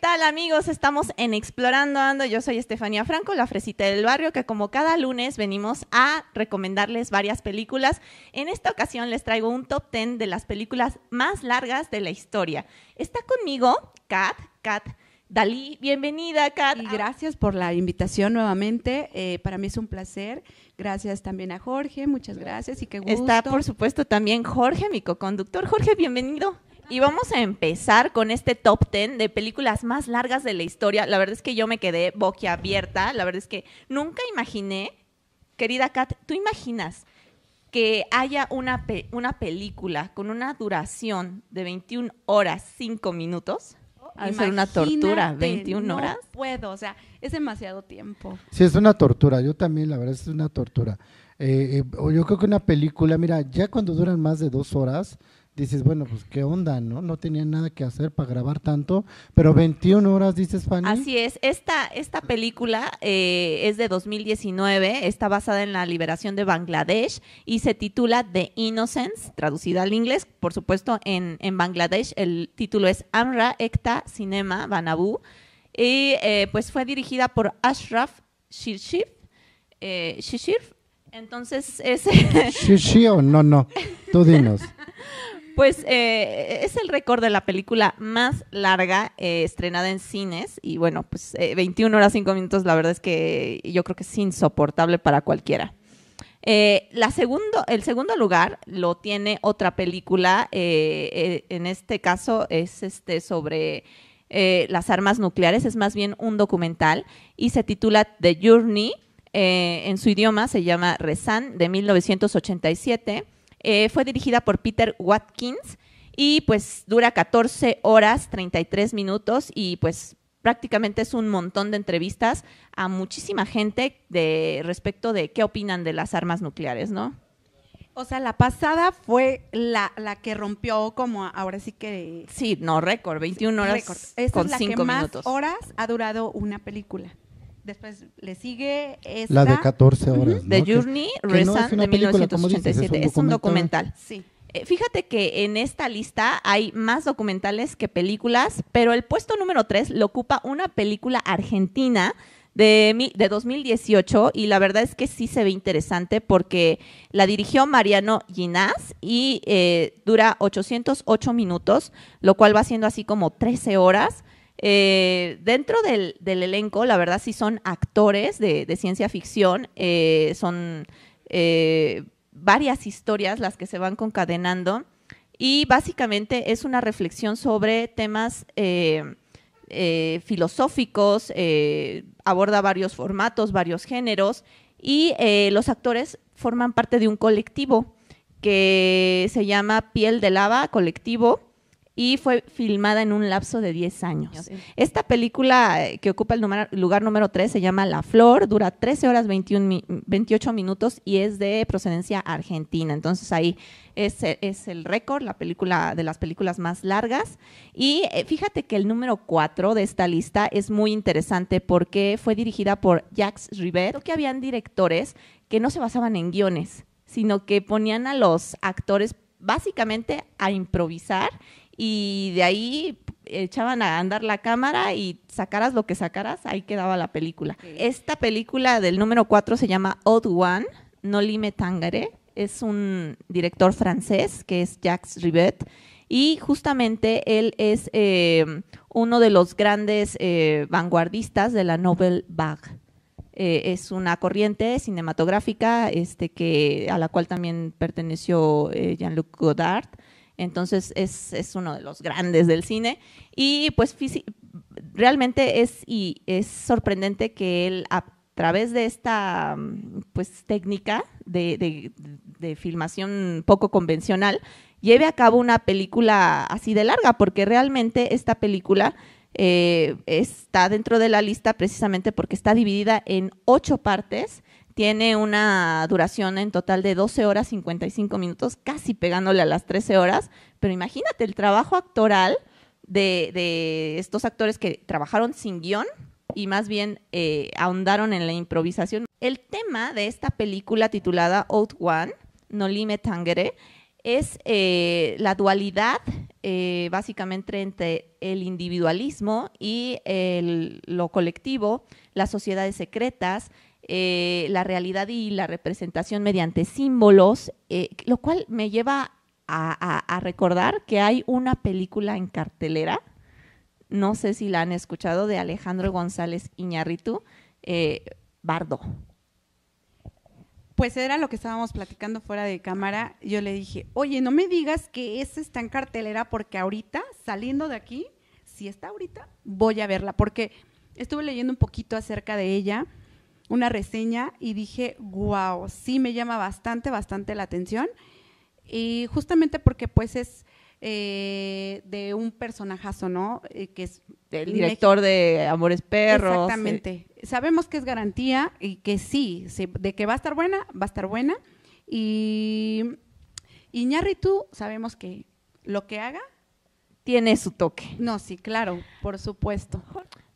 tal amigos? Estamos en Explorando Ando. Yo soy Estefanía Franco, la fresita del barrio, que como cada lunes venimos a recomendarles varias películas. En esta ocasión les traigo un top 10 de las películas más largas de la historia. Está conmigo Kat, Kat Dalí. Bienvenida, Kat. Y gracias por la invitación nuevamente. Eh, para mí es un placer. Gracias también a Jorge, muchas gracias y qué gusto. Está, por supuesto, también Jorge, mi coconductor. Jorge, bienvenido. Y vamos a empezar con este top 10 de películas más largas de la historia. La verdad es que yo me quedé boquiabierta. La verdad es que nunca imaginé, querida Kat, ¿tú imaginas que haya una, una película con una duración de 21 horas 5 minutos? es oh, una tortura, 21 horas. No puedo, o sea, es demasiado tiempo. Sí, es una tortura, yo también, la verdad, es una tortura. Eh, eh yo creo que una película, mira, ya cuando duran más de dos horas, dices, bueno, pues qué onda, ¿no? No tenía nada que hacer para grabar tanto, pero 21 horas, dices, Fanny. Así es, esta, esta película eh, es de 2019, está basada en la liberación de Bangladesh y se titula The Innocence, traducida al inglés, por supuesto, en, Bangladesh el título es Amra Ekta Cinema Banabu, y eh, pues fue dirigida por Ashraf Shirshif, eh, entonces ese... Shishir no, no, tú dinos. Pues eh, es el récord de la película más larga eh, estrenada en cines. Y bueno, pues 21 eh, horas 5 minutos, la verdad es que yo creo que es insoportable para cualquiera. la segundo, el segundo lugar lo tiene otra película, en este caso es este sobre las armas nucleares, es más bien un documental y se titula The Journey, en su idioma se llama Rezan, de 1987. Eh, fue dirigida por Peter Watkins y pues dura 14 horas 33 minutos y pues prácticamente es un montón de entrevistas a muchísima gente de respecto de qué opinan de las armas nucleares, ¿no? O sea, la pasada fue la, que rompió como ahora sí que... Sí, no, récord, 21 horas con es la que más horas ha durado una película. Después le sigue esta, la de 14 horas. De Journey, novecientos de 1987. es un documental. Sí. Eh, fíjate que en esta lista hay más documentales que películas, pero el puesto número 3 lo ocupa una película argentina de, de 2018 y la verdad es que sí se ve interesante porque la dirigió Mariano Ginás y eh, dura 808 minutos, lo cual va siendo así como 13 horas. Eh, dentro del, elenco, la verdad sí son actores de, ciencia ficción, eh, son eh, varias historias las que se van concadenando y básicamente es una reflexión sobre temas filosóficos, aborda varios formatos, varios géneros y los actores forman parte de un colectivo que se llama Piel de Lava Colectivo y fue filmada en un lapso de 10 años. Esta película eh, que ocupa el lugar número 3 se llama La Flor, dura 13 horas 21, 28 minutos y es de procedencia argentina. Entonces ahí es, es el récord, la película de las películas más largas. Y eh, fíjate que el número 4 de esta lista es muy interesante porque fue dirigida por Jacques Rivet, que habían directores que no se basaban en guiones, sino que ponían a los actores básicamente a improvisar y de ahí echaban a andar la cámara y sacaras lo que sacaras, ahí quedaba la película. Esta película del número 4 se llama Odd One, Nolime Tangare, es un director francés que es Jacques Rivet y justamente él es eh, uno de los grandes eh, vanguardistas de la Nouvelle Vague. Eh, es una corriente cinematográfica este, que, a la cual también perteneció Jean-Luc Godard. Entonces es, uno de los grandes del cine. Y pues realmente es, y es sorprendente que él a través de esta pues, técnica de, de, filmación poco convencional lleve a cabo una película así de larga, porque realmente esta película... Eh, está dentro de la lista precisamente porque está dividida en ocho partes tiene una duración en total de 12 horas 55 minutos, casi pegándole a las 13 horas, pero imagínate el trabajo actoral de, estos actores que trabajaron sin guión y más bien eh, ahondaron en la improvisación. El tema de esta película titulada Out One, No Lime Tangere, es eh, la dualidad eh, básicamente entre el individualismo y lo colectivo, las sociedades secretas, eh, la realidad y la representación mediante símbolos, eh, lo cual me lleva a, recordar que hay una película en cartelera, no sé si la han escuchado, de Alejandro González Iñarritu, eh, Bardo. Pues era lo que estábamos platicando fuera de cámara. Yo le dije, oye, no me digas que esa está en cartelera porque ahorita, saliendo de aquí, si está ahorita, voy a verla. Porque estuve leyendo un poquito acerca de ella una reseña y dije, wow, sí me llama bastante, bastante la atención. Y justamente porque pues es eh, de un personajazo, ¿no? Eh, que es el director de Amores Perros. Exactamente. Eh. Sabemos que es garantía y que sí, de que va a estar buena, va a estar buena. Y tú, sabemos que lo que haga tiene su toque. No, sí, claro, por supuesto.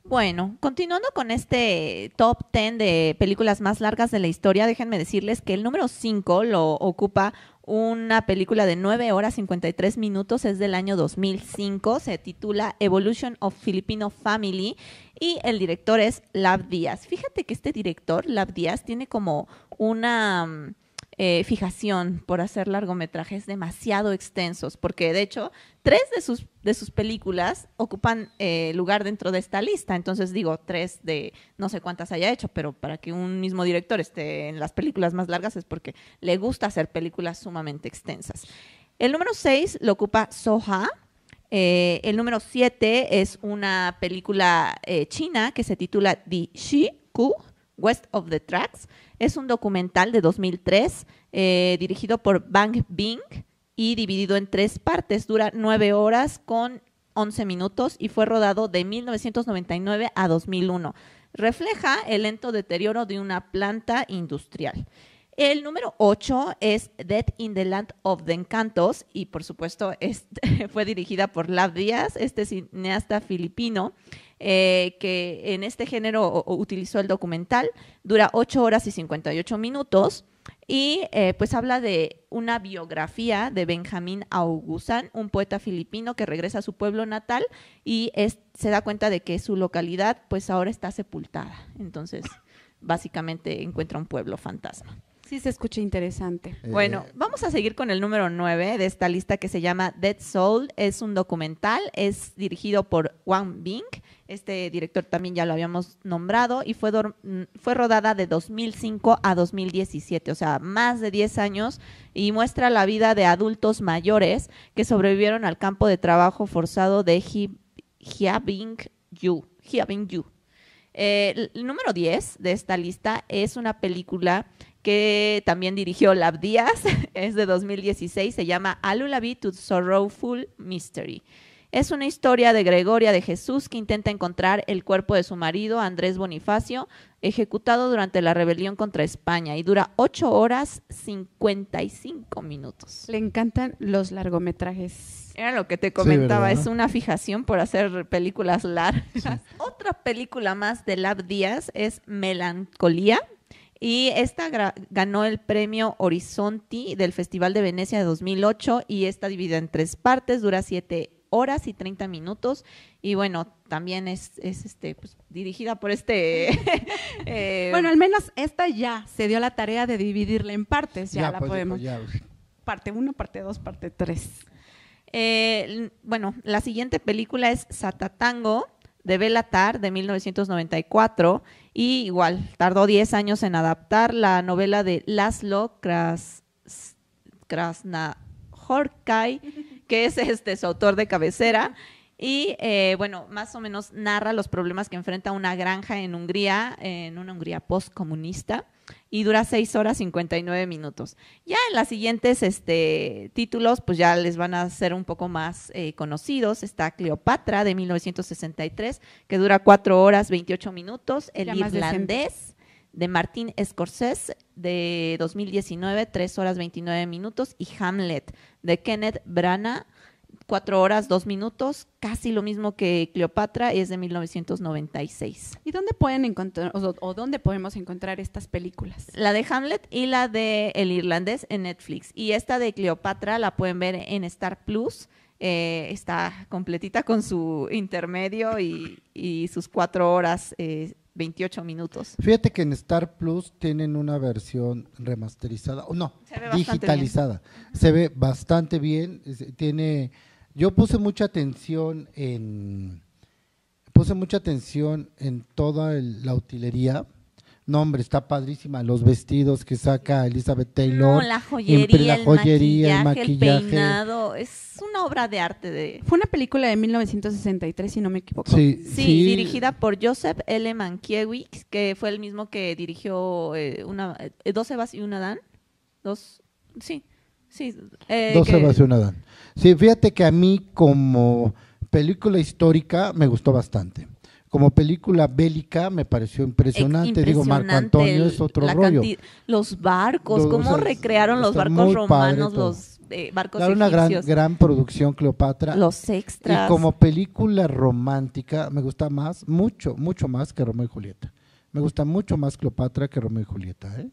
Bueno, continuando con este top 10 de películas más largas de la historia, déjenme decirles que el número 5 lo ocupa una película de 9 horas 53 minutos, es del año 2005, se titula Evolution of Filipino Family y el director es Lab Díaz. Fíjate que este director, Lab Díaz, tiene como una mm, eh, fijación por hacer largometrajes demasiado extensos, porque de hecho tres de sus, de sus películas ocupan eh, lugar dentro de esta lista. Entonces digo, tres de no sé cuántas haya hecho, pero para que un mismo director esté en las películas más largas es porque le gusta hacer películas sumamente extensas. El número seis lo ocupa Soha. Eh, el número siete es una película china que se titula Di Shi Ku West of the Tracks. Es un documental de 2003 eh, dirigido por Bang Bing y dividido en tres partes. Dura nueve horas con 11 minutos y fue rodado de 1999 a 2001. Refleja el lento deterioro de una planta industrial. El número 8 es Dead in the Land of the Encantos y por supuesto fue dirigida por Lav Díaz, este cineasta filipino. Eh, que en este género utilizó el documental. Dura 8 horas y 58 minutos. Y eh, pues habla de una biografía de Benjamín Augusan, un poeta filipino que regresa a su pueblo natal y se da cuenta de que su localidad pues ahora está sepultada. Entonces, básicamente encuentra un pueblo fantasma. Sí, se escucha interesante. Eh, bueno, vamos a seguir con el número 9 de esta lista que se llama Dead Soul. Es un documental, es dirigido por Wang Bing este director también ya lo habíamos nombrado y fue, fue rodada de 2005 a 2017, o sea, más de 10 años y muestra la vida de adultos mayores que sobrevivieron al campo de trabajo forzado de Hia Yu. Yu. Eh, el número 10 de esta lista es una película que también dirigió Lab Díaz, es de 2016, se llama Alulabi to Sorrowful Mystery. Es una historia de Gregoria de Jesús que intenta encontrar el cuerpo de su marido, Andrés Bonifacio, ejecutado durante la rebelión contra España y dura 8 horas 55 minutos. Le encantan los largometrajes. Era lo que te comentaba, es una fijación por hacer películas largas. Otra película más de Lab Díaz es Melancolía. Y esta ganó el premio Horizonti del Festival de Venecia de 2008 y está dividida en tres partes, dura siete horas y 30 minutos. Y bueno, también es, este, pues, dirigida por este... Eh, bueno, al menos esta ya se dio la tarea de dividirla en partes, ya, la pues, podemos. Parte 1, parte 2, parte 3. Eh, bueno, la siguiente película es Satatango de Belatar de 1994 y igual tardó 10 años en adaptar la novela de Laszlo Kras, Krasna que es este su autor de cabecera. Y eh, bueno, más o menos narra los problemas que enfrenta una granja en Hungría, en una Hungría postcomunista, y dura 6 horas 59 minutos. Ya en las siguientes este, títulos, pues ya les van a ser un poco más eh, conocidos. Está Cleopatra de 1963, que dura 4 horas 28 minutos, El irlandés de Martín Scorsese de 2019, 3 horas 29 minutos, y Hamlet de Kenneth Branagh, 4 horas 2 minutos, casi lo mismo que Cleopatra, y es de 1996. ¿Y dónde pueden encontrar o, dónde podemos encontrar estas películas? La de Hamlet y la de El Irlandés en Netflix. Y esta de Cleopatra la pueden ver en Star Plus. Eh, está completita con su intermedio y, sus cuatro horas eh, 28 minutos. Fíjate que en Star Plus tienen una versión remasterizada, o no, digitalizada. Se ve bastante bien. Tiene, yo puse mucha atención en, puse mucha atención en toda la utilería no, hombre, está padrísima. Los vestidos que saca Elizabeth Taylor. No, la joyería, la el, maquillaje, el, peinado. Es una obra de arte. Fue una película de 1963, si no me equivoco. Sí, dirigida por Joseph L. Mankiewicz, que fue el mismo que dirigió eh, una, eh, Dos y una Adán Dos, sí, sí. Eh, Dos y un Adán. Sí, fíjate que a mí como película histórica me gustó bastante como película bélica me pareció impresionante. Digo, Marco Antonio es otro rollo. los barcos, cómo recrearon los barcos romanos, los eh, barcos una gran, gran producción, Cleopatra. Los extras. Y como película romántica me gusta más, mucho, mucho más que Romeo y Julieta. Me gusta mucho más Cleopatra que Romeo y Julieta. ¿eh?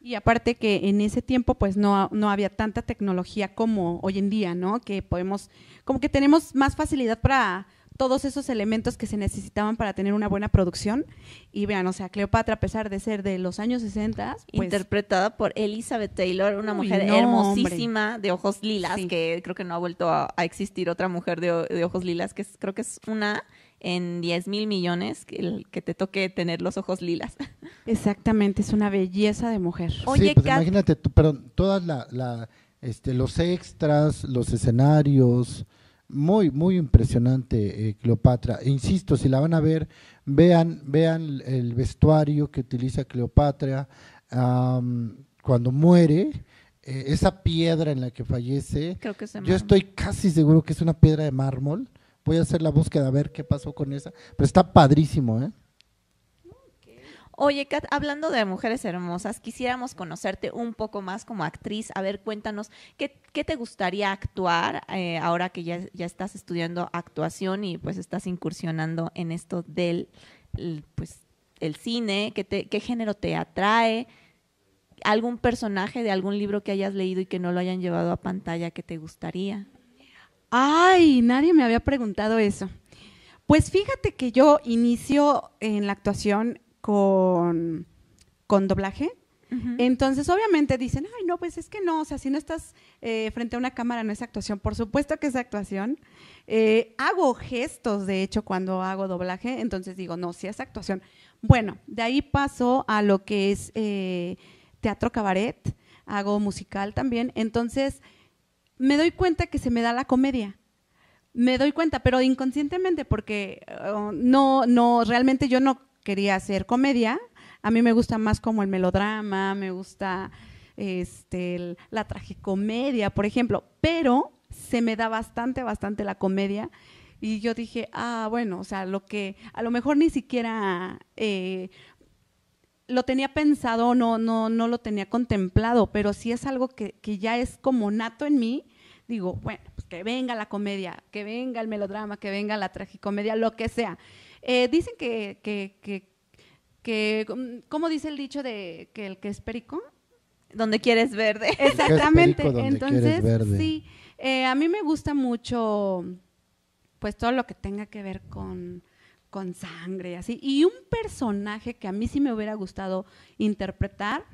Y aparte que en ese tiempo pues no, no había tanta tecnología como hoy en día, ¿no? Que podemos, como que tenemos más facilidad para todos esos elementos que se necesitaban para tener una buena producción. Y vean, o sea, Cleopatra, a pesar de ser de los años 60, pues interpretada por Elizabeth Taylor, una mujer hermosísima de ojos lilas, que creo que no ha vuelto a, existir otra mujer de, ojos lilas, que creo que es una en 10 mil millones que, que te toque tener los ojos lilas. Exactamente, es una belleza de mujer. Oye, sí, pues imagínate, pero todas la, este, los extras, los escenarios, muy, muy impresionante eh, Cleopatra. E insisto, si la van a ver, vean, vean el vestuario que utiliza Cleopatra cuando muere, eh, esa piedra en la que fallece. Yo estoy casi seguro que es una piedra de mármol. Voy a hacer la búsqueda a ver qué pasó con esa, pero está padrísimo, ¿eh? Oye, Kat, hablando de mujeres hermosas, quisiéramos conocerte un poco más como actriz. A ver, cuéntanos, ¿qué, te gustaría actuar eh, ahora que ya, estás estudiando actuación y pues estás incursionando en esto del pues, el cine? ¿Qué, ¿Qué género te atrae? ¿Algún personaje de algún libro que hayas leído y que no lo hayan llevado a pantalla que te gustaría? Ay, nadie me había preguntado eso. Pues fíjate que yo inicio en la actuación con, doblaje. Entonces, obviamente dicen, ay, no, pues es que no, o sea, si no estás eh, frente a una cámara, no es actuación. Por supuesto que es actuación. Eh, hago gestos, de hecho, cuando hago doblaje, entonces digo, no, sí es actuación. Bueno, de ahí paso a lo que es eh, teatro cabaret, hago musical también, entonces me doy cuenta que se me da la comedia. Me doy cuenta, pero inconscientemente, porque no, no, realmente yo no quería hacer comedia. A mí me gusta más como el melodrama, me gusta este, la tragicomedia, por ejemplo, pero se me da bastante, bastante la comedia. Y yo dije, ah, bueno, o sea, lo que a lo mejor ni siquiera eh, lo tenía pensado, no, no, no lo tenía contemplado, pero si es algo que, que ya es como nato en mí, digo, bueno, pues que venga la comedia, que venga el melodrama, que venga la tragicomedia, lo que sea. Eh, dicen que, que, que, mm, ¿cómo dice el dicho de que el que es perico? Donde quieres verde. Exactamente. Entonces, sí, eh, a mí me gusta mucho, pues todo lo que tenga que ver con, con sangre y así. Y un personaje que a mí sí me hubiera gustado interpretar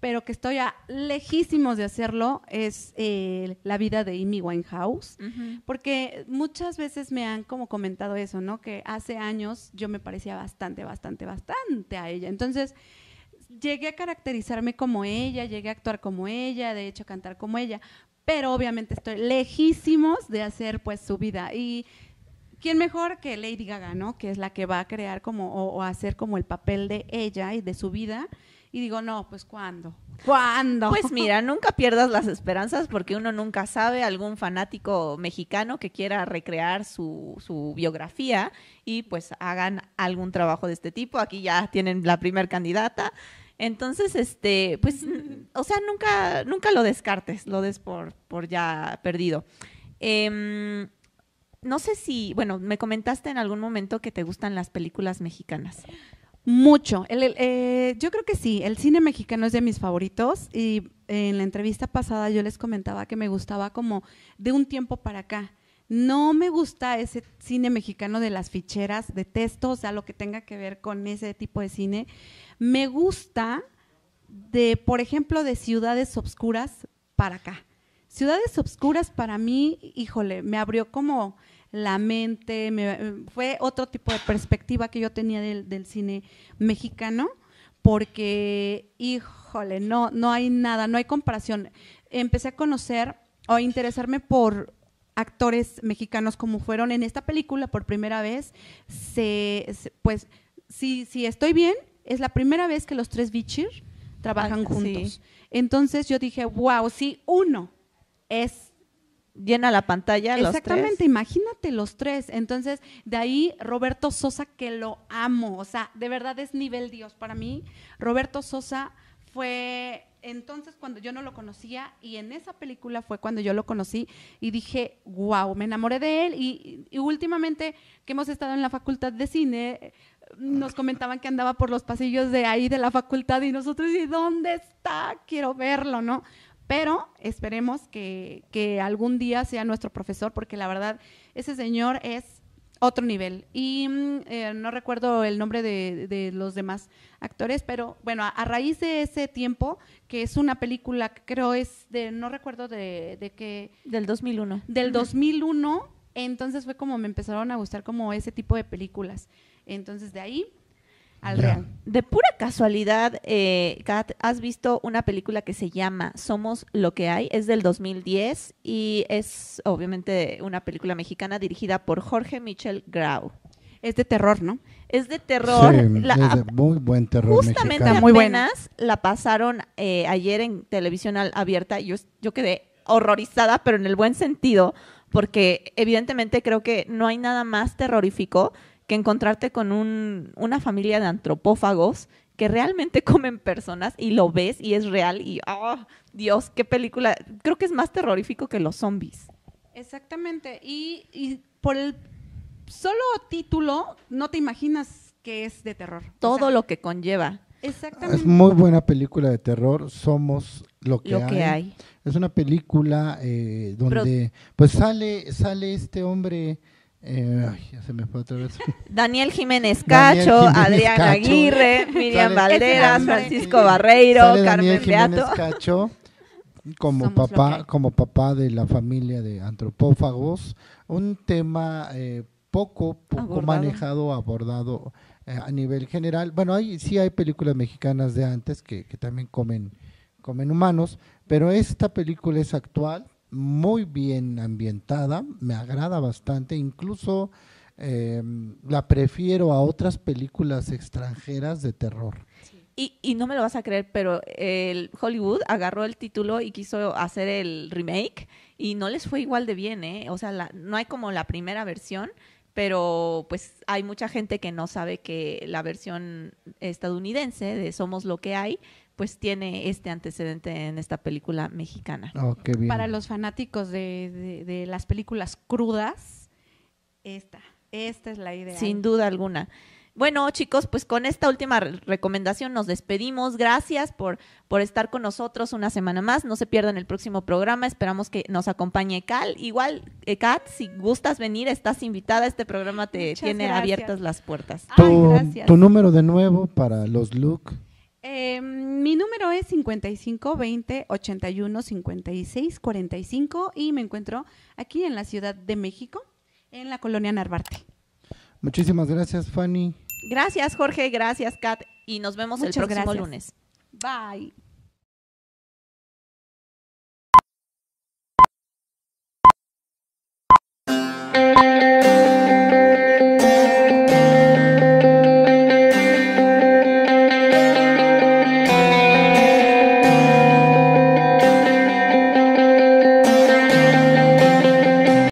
pero que estoy a lejísimos de hacerlo, es eh, la vida de Amy Winehouse, porque muchas veces me han como comentado eso, ¿no? Que hace años yo me parecía bastante, bastante, bastante a ella. Entonces, llegué a caracterizarme como ella, llegué a actuar como ella, de hecho a cantar como ella, pero obviamente estoy lejísimos de hacer pues su vida. Y ¿quién mejor que Lady Gaga, ¿no? Que es la que va a crear como o, o hacer como el papel de ella y de su vida y digo, no, pues ¿cuándo? ¿Cuándo? Pues mira, nunca pierdas las esperanzas porque uno nunca sabe algún fanático mexicano que quiera recrear su, biografía y pues hagan algún trabajo de este tipo. Aquí ya tienen la primer candidata. Entonces, este, pues, o sea, nunca, nunca lo descartes, lo des por, ya perdido. Em, no sé si, bueno, me comentaste en algún momento que te gustan las películas mexicanas. Mucho. Eh, yo creo que sí, el cine mexicano es de mis favoritos y eh, en la entrevista pasada yo les comentaba que me gustaba como de un tiempo para acá. No me gusta ese cine mexicano de las ficheras, de texto, o sea, lo que tenga que ver con ese tipo de cine. Me gusta de, por ejemplo, de ciudades obscuras para acá. Ciudades obscuras para mí, híjole, me abrió como la mente, fue otro tipo de perspectiva que yo tenía del, cine mexicano, porque, híjole, no, no hay nada, no hay comparación. Empecé a conocer o a interesarme por actores mexicanos como fueron en esta película por primera vez, se, pues si, si estoy bien, es la primera vez que los tres Bichir trabajan ah, juntos. Entonces yo dije, wow, si uno es llena la pantalla. Exactamente, imagínate los tres. Entonces, de ahí Roberto Sosa, que lo amo, o sea, de verdad es nivel Dios para mí. Roberto Sosa fue entonces cuando yo no lo conocía y en esa película fue cuando yo lo conocí y dije, wow, me enamoré de él y, y, últimamente que hemos estado en la facultad de cine, nos comentaban que andaba por los pasillos de ahí de la facultad y nosotros, ¿y dónde está? Quiero verlo, ¿no? pero esperemos que, algún día sea nuestro profesor, porque la verdad, ese señor es otro nivel. Y mm, eh, no recuerdo el nombre de, los demás actores, pero bueno, a, raíz de ese tiempo, que es una película, creo es de, no recuerdo de, de qué... Del 2001. Del 2001, entonces fue como me empezaron a gustar como ese tipo de películas. Entonces de ahí de pura casualidad, eh, Kat, ¿has visto una película que se llama Somos lo que hay? Es del 2010 y es obviamente una película mexicana dirigida por Jorge Michel Grau. Es de terror, ¿no? Es de terror. es de muy buen terror. Justamente Muy buenas la pasaron eh, ayer en televisión abierta. Yo, yo quedé horrorizada, pero en el buen sentido, porque evidentemente creo que no hay nada más terrorífico que encontrarte con un, una familia de antropófagos que realmente comen personas y lo ves y es real y, oh, Dios, qué película. Creo que es más terrorífico que los zombies. Exactamente. Y, por el solo título no te imaginas que es de terror. Todo lo que conlleva. Exactamente. Es muy buena película de terror. Somos lo que, hay. que hay. Es una película eh, donde pues sale, sale este hombre eh, Daniel Jiménez Cacho, Adrián Aguirre, Miriam Valderas, Francisco Barreiro, Carmen Daniel Cacho como papá, como papá de la familia de antropófagos, un tema eh, poco, poco manejado, abordado eh, a nivel general. Bueno, hay, sí hay películas mexicanas de antes que, que también comen, comen humanos, pero esta película es actual, muy bien ambientada, me agrada bastante, incluso em, la prefiero a otras películas extranjeras de terror. Y, no me lo vas a creer, pero el Hollywood agarró el título y quiso hacer el remake y no les fue igual de bien, ¿eh? O sea, no hay como la primera versión, pero pues hay mucha gente que no sabe que la versión estadounidense de Somos lo que hay pues tiene este antecedente en esta película mexicana. Oh, para los fanáticos de, las películas crudas, esta, esta es la idea. Sin duda alguna. Bueno, chicos, pues con esta última recomendación nos despedimos. Gracias por, por estar con nosotros una semana más. No se pierdan el próximo programa. Esperamos que nos acompañe Cal. Igual, eh, Kat, si gustas venir, estás invitada. Este programa te tiene abiertas las puertas. gracias. tu número de nuevo para los look. Em, mi número es 55 20 81 56 y me encuentro aquí en la Ciudad de México, en la colonia Narvarte. Muchísimas gracias, Fanny. Gracias, Jorge. Gracias, Kat. Y nos vemos el próximo lunes. Bye.